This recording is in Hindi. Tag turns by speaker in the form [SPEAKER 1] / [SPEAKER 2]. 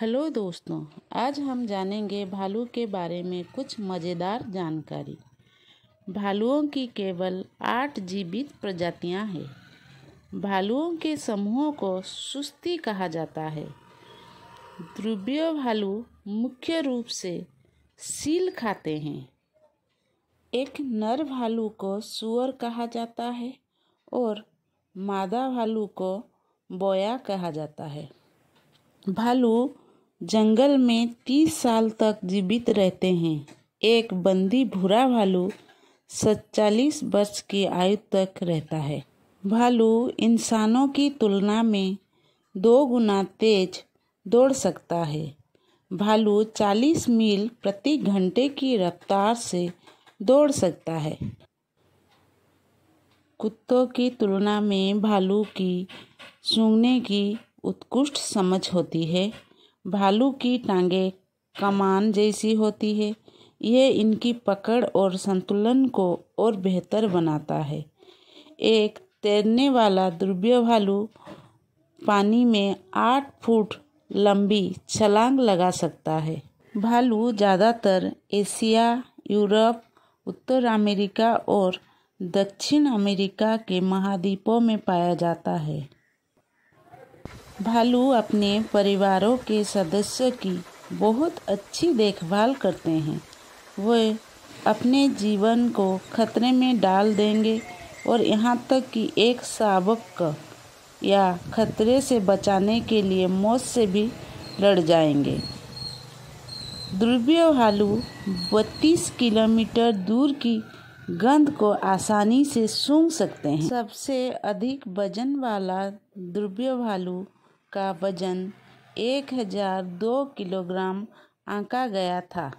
[SPEAKER 1] हेलो दोस्तों आज हम जानेंगे भालू के बारे में कुछ मज़ेदार जानकारी भालुओं की केवल आठ जीवित प्रजातियां हैं भालुओं के समूहों को सुस्ती कहा जाता है ध्रुवीय भालू मुख्य रूप से सील खाते हैं एक नर भालू को सुअर कहा जाता है और मादा भालू को बोया कहा जाता है भालू जंगल में तीस साल तक जीवित रहते हैं एक बंदी भूरा भालू सत्तालीस वर्ष की आयु तक रहता है भालू इंसानों की तुलना में दो गुना तेज दौड़ सकता है भालू चालीस मील प्रति घंटे की रफ्तार से दौड़ सकता है कुत्तों की तुलना में भालू की सूंघने की उत्कृष्ट समझ होती है भालू की टांगे कमान जैसी होती है यह इनकी पकड़ और संतुलन को और बेहतर बनाता है एक तैरने वाला द्रव्य भालू पानी में आठ फुट लंबी छलांग लगा सकता है भालू ज़्यादातर एशिया यूरोप उत्तर अमेरिका और दक्षिण अमेरिका के महाद्वीपों में पाया जाता है भालू अपने परिवारों के सदस्य की बहुत अच्छी देखभाल करते हैं वे अपने जीवन को खतरे में डाल देंगे और यहाँ तक कि एक शावक या खतरे से बचाने के लिए मौत से भी लड़ जाएंगे ध्रुवीय भालू बत्तीस किलोमीटर दूर की गंध को आसानी से सूंघ सकते हैं सबसे अधिक वजन वाला ध्रुवीय भालू का वजन एक हजार दो किलोग्राम आंका गया था